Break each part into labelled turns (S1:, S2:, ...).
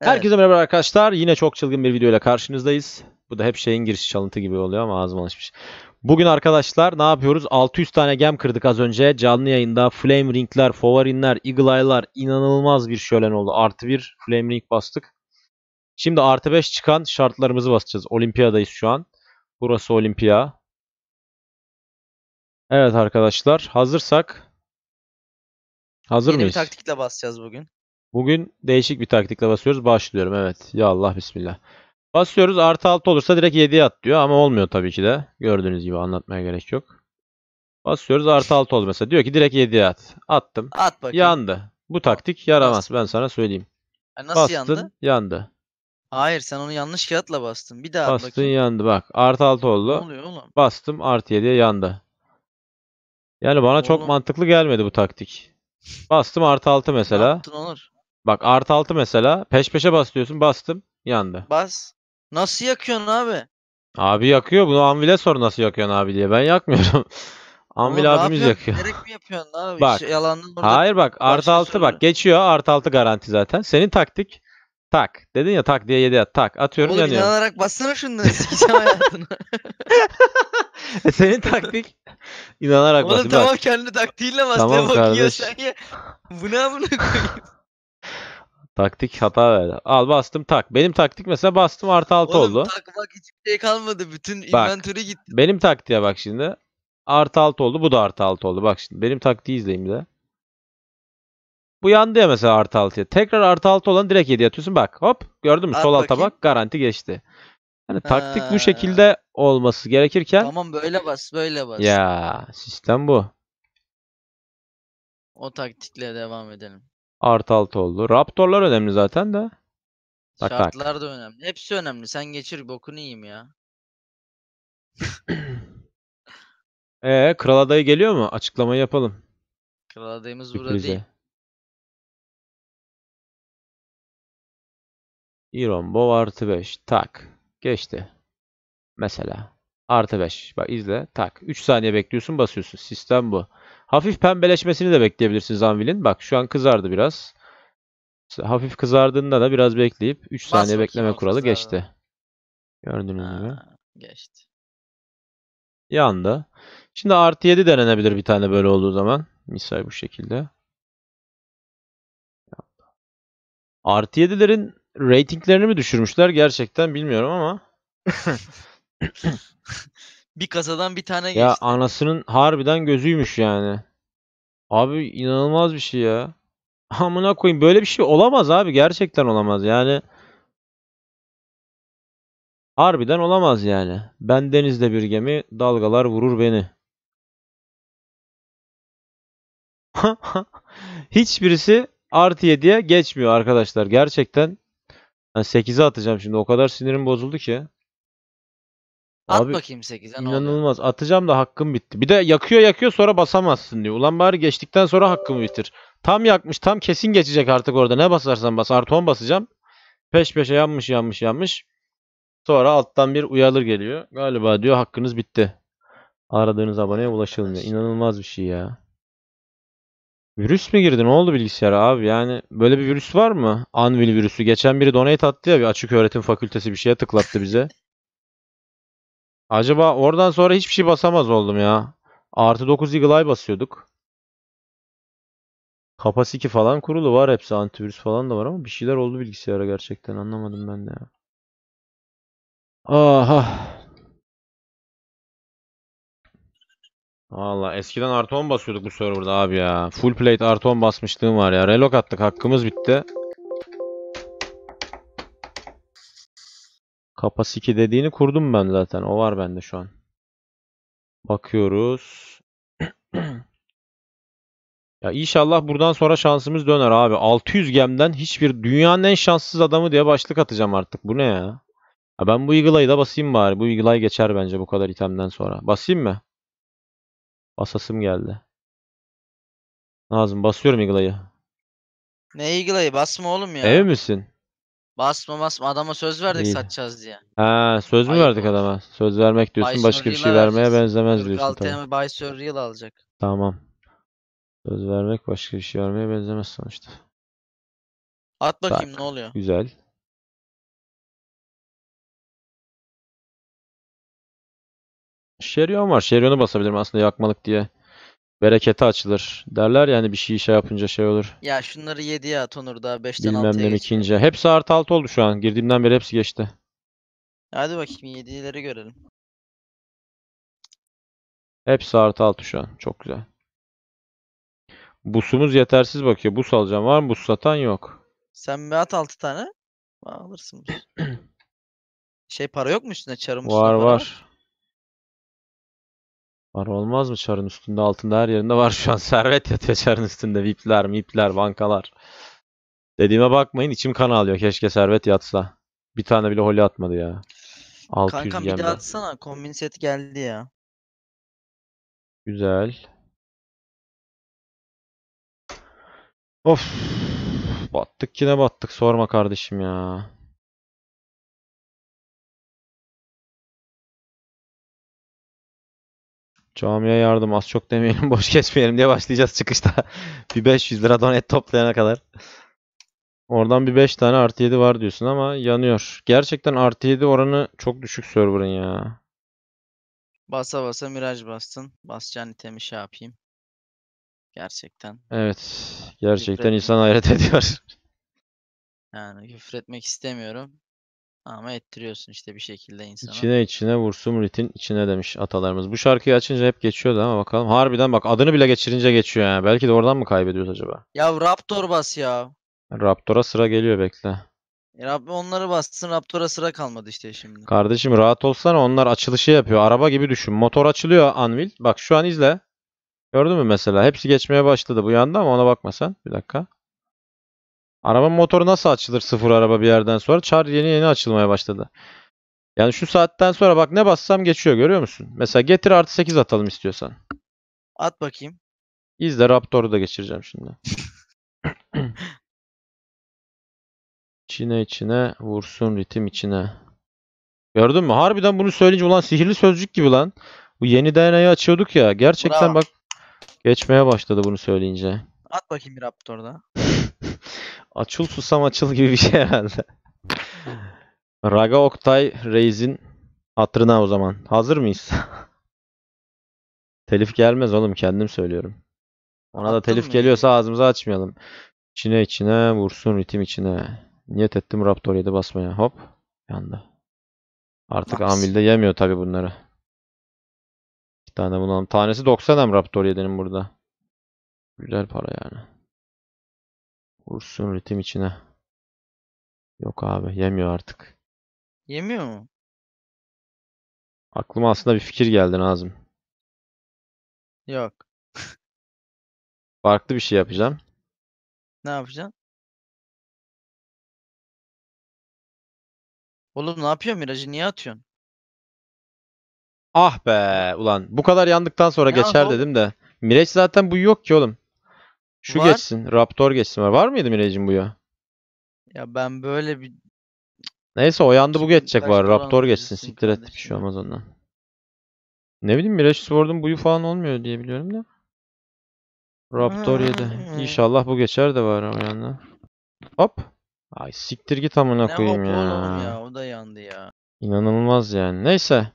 S1: Evet. Herkese merhaba arkadaşlar. Yine çok çılgın bir videoyla karşınızdayız. Bu da hep şeyin girişi çalıntı gibi oluyor ama ağzım alışmış. Bugün arkadaşlar ne yapıyoruz? 600 tane gem kırdık az önce. Canlı yayında Flame Ring'ler, Favorinler, Eagle Eye'lar inanılmaz bir şölen oldu. Artı bir Flame Ring bastık. Şimdi artı 5 çıkan şartlarımızı basacağız. Olimpiyadayız şu an. Burası olimpiya. Evet arkadaşlar hazırsak Hazır Yeni mıyız? bir
S2: taktikle basacağız bugün.
S1: Bugün değişik bir taktikle basıyoruz. Başlıyorum evet. Ya Allah bismillah. Basıyoruz artı 6 olursa direkt 7'ye at diyor ama olmuyor tabii ki de. Gördüğünüz gibi anlatmaya gerek yok. Basıyoruz artı 6 oldu mesela. Diyor ki direkt 7'ye at. Attım. At bakayım. Yandı. Bu taktik yaramaz ben sana söyleyeyim.
S2: nasıl Bastın, yandı? yandı. Hayır sen onu yanlış kağıtla bastın. Bir daha Bastın bakayım.
S1: yandı bak. Artı 6 oldu. Ne oluyor oğlum? Bastım artı 7'ye yandı. Yani bana oğlum. çok mantıklı gelmedi bu taktik. Bastım artı 6 mesela. Ne yaptın Onur? Bak artı 6 mesela. Peş peşe bas diyorsun. Bastım. Yandı. Bas.
S2: Nasıl yakıyorsun abi?
S1: Abi yakıyor. Bunu Anvil'e sor nasıl yakıyorsun abi diye. Ben yakmıyorum. Anvil abimiz yakıyor. Gerek mi yapıyorsun abi? Bak. Şey, yalandan burada Hayır bak artı 6 bak geçiyor. Artı 6 garanti zaten. Senin taktik tak. Dedin ya tak diye 7 at. Tak atıyorum Oğlum yanıyor.
S2: inanarak bassana şunları sikeceğim hayatını.
S1: E, Senin taktik inanarak Oğlum basayım. tamam Bak. kendi taktiğiyle bas. Tamam Tamam, ne sen
S2: ya? Bu ne koyayım?
S1: Taktik hata verdi. Al bastım tak. Benim taktik mesela bastım artı 6 Oğlum, oldu.
S2: hiçbir şey kalmadı. Bütün inventörü gitti.
S1: Benim taktiğe bak şimdi. Artı 6 oldu. Bu da artı 6 oldu. Bak şimdi benim taktiği izleyin bir de. Bu yandı ya mesela artı 6'ya. Tekrar artı 6 olan direkt 7 atıyorsun. Bak hop gördün mü? Sol alta bakayım. bak garanti geçti. Yani Ha. taktik bu şekilde olması gerekirken Tamam
S2: böyle bas böyle bas. ya
S1: sistem bu.
S2: O taktikle devam edelim.
S1: Artı 6 oldu. Raptorlar önemli zaten de. Tak, tak.
S2: da önemli. Hepsi önemli. Sen geçir bokunu yiyeyim ya.
S3: Ee, kral adayı geliyor mu? Açıklamayı yapalım. Kral adayımız burada Sürprize. değil. İron Bov artı 5. Tak. Geçti. Mesela.
S1: Artı 5. Bak izle. Tak. 3 saniye bekliyorsun basıyorsun. Sistem bu. Hafif pembeleşmesini de bekleyebilirsiniz anvilin. Bak şu an kızardı biraz. Hafif kızardığında da biraz bekleyip 3 saniye bekleme kuralı geçti. Gördüğünüz mü? Geçti.
S3: Yanda. Şimdi artı 7 denenebilir bir tane böyle olduğu zaman. Misal bu şekilde. Artı
S1: 7'lerin ratinglerini mi düşürmüşler gerçekten bilmiyorum ama.
S2: Bir kasadan bir tane geçti. Ya
S1: anasının harbiden gözüymüş yani. Abi inanılmaz bir şey ya. Amına koyayım böyle bir şey olamaz abi gerçekten olamaz
S3: yani. Harbiden olamaz yani. Ben denizde bir gemi dalgalar vurur beni.
S1: Hiçbirisi artı 7'ye geçmiyor arkadaşlar gerçekten. Yani 8'e atacağım şimdi o kadar sinirim bozuldu ki. At Abi, bakayım 8'e ne oluyor? İnanılmaz. Atacağım da hakkım bitti. Bir de yakıyor yakıyor sonra basamazsın diyor. Ulan bari geçtikten sonra hakkımı bitir. Tam yakmış. Tam kesin geçecek artık orada. Ne basarsan bas. Artı 10 basacağım. Peş peşe yanmış yanmış yanmış. Sonra alttan bir uyarır geliyor. Galiba diyor hakkınız bitti. Aradığınız aboneye ulaşılmıyor. İnanılmaz bir şey ya. Virüs mü girdi? Ne oldu bilgisayara abi? Yani böyle bir virüs var mı? Anvil virüsü. Geçen biri donate attı ya bir açık öğretim fakültesi bir şeye tıklattı bize. Acaba oradan sonra hiçbir şey basamaz oldum ya. Artı 9 Eagle Eye basıyorduk. Kapasiki falan kurulu var hepsi. Antivirüs falan da var ama bir şeyler oldu bilgisayara
S3: gerçekten. Anlamadım ben de ya. Aha. Valla eskiden artı 10 basıyorduk bu serverda
S1: abi ya. Full plate artı 10 basmışlığım var ya. Relok attık hakkımız bitti. Kapasiki dediğini kurdum ben zaten. O var bende şu an. Bakıyoruz. ya inşallah buradan sonra şansımız döner abi. 600 gemden hiçbir dünyanın en şanssız adamı diye başlık atacağım artık. Bu ne ya? ya ben bu Eagle da basayım bari. Bu Eagle geçer bence bu kadar itemden sonra. Basayım mı? Basasım geldi. Nazım basıyorum Eagle
S2: Ne Eagle basma oğlum ya. Ev misin? Basma basma adama söz verdik Değil. satacağız diye.
S1: Ha söz mü verdik adama? Söz vermek diyorsun başka bir şey vermeye benzemez diyorsun. 46 tamam.
S2: Bay Surreal alacak.
S1: Tamam.
S3: Söz vermek başka bir şey vermeye benzemez sonuçta. At bakayım Tak. ne oluyor. Güzel. Şerion var. Şerion'u basabilirim aslında yakmalık diye berekete açılır
S1: derler yani bir şeyi şey yapınca şey olur.
S2: Ya şunları 7'ye at Onur da 5'ten Bilmem 6'ya ne
S1: ikinci. Hepsi artı altı oldu şu an. Girdiğimden beri hepsi geçti.
S2: Hadi bakayım 7'leri görelim.
S1: Hepsi artı altı şu an. Çok güzel. Busumuz yetersiz bakıyor. Bus alacağım. Var mı bus satan? Yok.
S2: Sen bir at 6 tane. Aa, Alırsın. şey para yok mu üstüne çarım üstüne Var var.
S1: Var olmaz mı çarın üstünde altında her yerinde var şu an. Servet yatıyor çarın üstünde. VIP'ler, MIP'ler, bankalar. Dediğime bakmayın içim kan alıyor. Keşke servet yatsa. Bir tane bile holi atmadı ya. 600 Kankam bir de
S2: atsana. Kombin
S3: set geldi ya. Güzel. Of. Battık yine battık. Sorma kardeşim ya. Camiye yardım az çok demeyelim boş geçmeyelim diye başlayacağız
S1: çıkışta. bir 500 lira donet toplayana kadar. Oradan bir 5 tane artı 7 var diyorsun ama yanıyor. Gerçekten artı 7 oranı çok düşük server'ın ya.
S2: Basa basa miraj bastın. Basacağın itemi şey yapayım. Gerçekten.
S3: Evet. Gerçekten Küfretmek... insan hayret ediyor.
S2: Yani küfretmek istemiyorum. Ama ettiriyorsun işte bir şekilde insana. İçine
S1: içine vursun ritin içine demiş atalarımız. Bu şarkıyı açınca hep geçiyordu ama bakalım. Harbiden bak adını bile geçirince geçiyor yani. Belki de oradan mı kaybediyoruz acaba?
S2: Ya Raptor bas ya.
S1: Raptor'a sıra geliyor bekle.
S2: E, Rab onları bastın Raptor'a sıra kalmadı işte şimdi.
S1: Kardeşim rahat olsana onlar açılışı yapıyor. Araba gibi düşün. Motor açılıyor Anvil. Bak şu an izle. Gördün mü mesela? Hepsi geçmeye başladı bu yanda ama ona bakma sen. Bir dakika. Araba motoru nasıl açılır sıfır araba bir yerden sonra? Çar yeni yeni açılmaya başladı. Yani şu saatten sonra bak ne bassam geçiyor görüyor musun? Mesela getir artı 8 atalım istiyorsan.
S2: At bakayım.
S1: İzle Raptor'u da geçireceğim şimdi. İçine içine vursun ritim içine. Gördün mü? Harbiden bunu söyleyince ulan sihirli sözcük gibi lan. Bu yeni DNA'yı açıyorduk ya. Gerçekten Bravo. bak geçmeye başladı bunu söyleyince.
S2: At bakayım bir Raptor'da.
S1: Açıl susam açıl gibi bir şey herhalde. Raga Oktay Reis'in hatırına o zaman. Hazır mıyız? telif gelmez oğlum kendim söylüyorum. Ona da telif geliyorsa ağzımızı açmayalım. İçine içine vursun ritim içine. Niyet ettim Raptor 7 basmaya. Hop yandı. Artık Max. amilde yemiyor tabi bunları.
S3: Bir tane bulalım. Tanesi 90 hem Raptor 7'nin burada. Güzel para yani. Vursun ritim içine. Yok abi yemiyor artık. Yemiyor mu? Aklıma aslında bir fikir geldi Nazım. Yok. Farklı bir şey yapacağım. Ne yapacaksın? Oğlum ne yapıyorsun Miracı? Niye atıyorsun?
S1: Ah be ulan bu kadar yandıktan sonra Ne geçer oldu? dedim de. Miraç zaten bu yok ki oğlum. Şu Var. geçsin. Raptor geçsin. Var, var mıydı Mirage'in bu ya?
S2: Ya ben böyle bir
S1: Neyse o yandı bu Şimdi geçecek var. Raptor geçsin. Siktir et. Bir şey olmaz ondan. Ne bileyim Mirage Sword'un buyu falan olmuyor diye biliyorum da. Raptor yedi. Hmm. İnşallah bu geçer de var o yanda. Hop. Ay siktir git amına ne koyayım ya. oğlum ya. O da yandı ya. İnanılmaz yani. Neyse.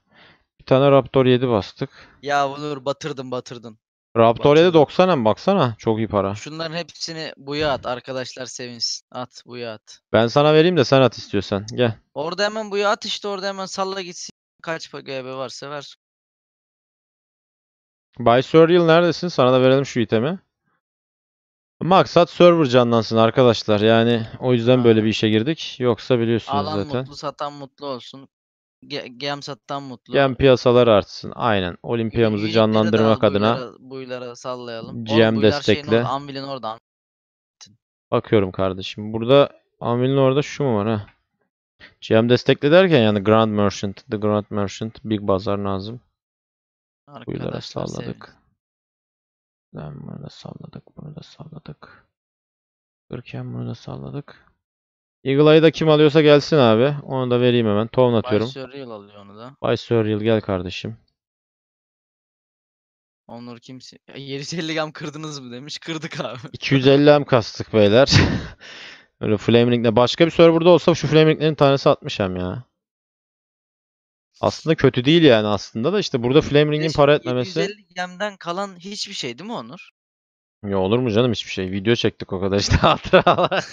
S1: Bir tane Raptor 7 bastık.
S2: Ya Onur batırdın batırdın.
S1: Raptorya da 90'a mı baksana? Çok iyi para.
S2: Şunların hepsini buya at arkadaşlar sevinsin. At buya at.
S1: Ben sana vereyim de sen at istiyorsan. Gel.
S2: Orada hemen buya at işte orada hemen salla gitsin. Kaç GB varsa ver.
S1: Bay Surreal neredesin? Sana da verelim şu itemi. Maksat server canlansın arkadaşlar. Yani o yüzden böyle bir işe girdik. Yoksa biliyorsunuz Alan zaten. mutlu
S2: satan mutlu olsun gem sattan mutlu.
S1: Gem piyasalar artsın. Aynen. Olimpiyamızı Yeni canlandırmak adına buylara, buylara sallayalım. GM destekle. Orada,
S2: Anvil'in oradan.
S1: Bakıyorum kardeşim. Burada Anvil'in orada şu mu var ha? GM destekle derken yani Grand Merchant, The Grand Merchant, Big Bazar
S3: lazım. Arkadaşlar buylara salladık. Ben bunu da salladık, bunu da salladık. Görkem bunu da salladık. Eagle
S1: da kim alıyorsa gelsin abi. Onu da vereyim hemen. Town atıyorum. Bay Surreal alıyor onu da. Bay Surreal gel kardeşim.
S2: Onur kimse... Ya, 750 gam kırdınız mı demiş.
S1: Kırdık abi. 250 gam kastık beyler. Öyle Flamelink'le. Başka bir burada olsa şu Flamelink'lerin tanesi atmış hem ya. Aslında kötü değil yani aslında da işte burada Flameling'in para etmemesi. 250
S2: gemden kalan hiçbir şey değil mi Onur?
S1: Ya olur mu canım hiçbir şey. Video çektik o kadar işte hatıralar.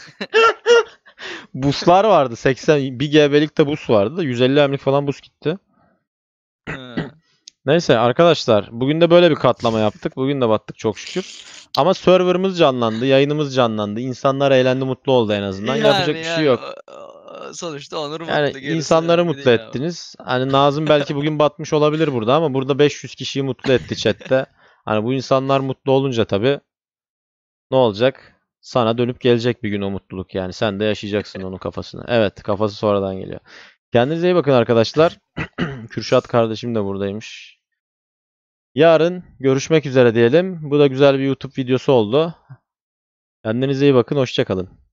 S1: Buslar vardı. 80 1 GB'lik de bus vardı da 150 mlik falan bus gitti. Neyse arkadaşlar bugün de böyle bir katlama yaptık. Bugün de battık çok şükür. Ama serverımız canlandı, yayınımız canlandı. İnsanlar eğlendi, mutlu oldu en azından. Yani, Yapacak yani, bir şey yok. Sonuçta onur mutlu. Yani insanları mutlu ettiniz. Ama. Hani Nazım belki bugün batmış olabilir burada ama burada 500 kişiyi mutlu etti chatte. Hani bu insanlar mutlu olunca tabii ne olacak? sana dönüp gelecek bir gün o mutluluk yani. Sen de yaşayacaksın onun kafasını. Evet kafası sonradan geliyor. Kendinize iyi bakın arkadaşlar. Kürşat kardeşim de buradaymış. Yarın görüşmek üzere diyelim. Bu da güzel bir YouTube videosu oldu. Kendinize iyi bakın. Hoşçakalın.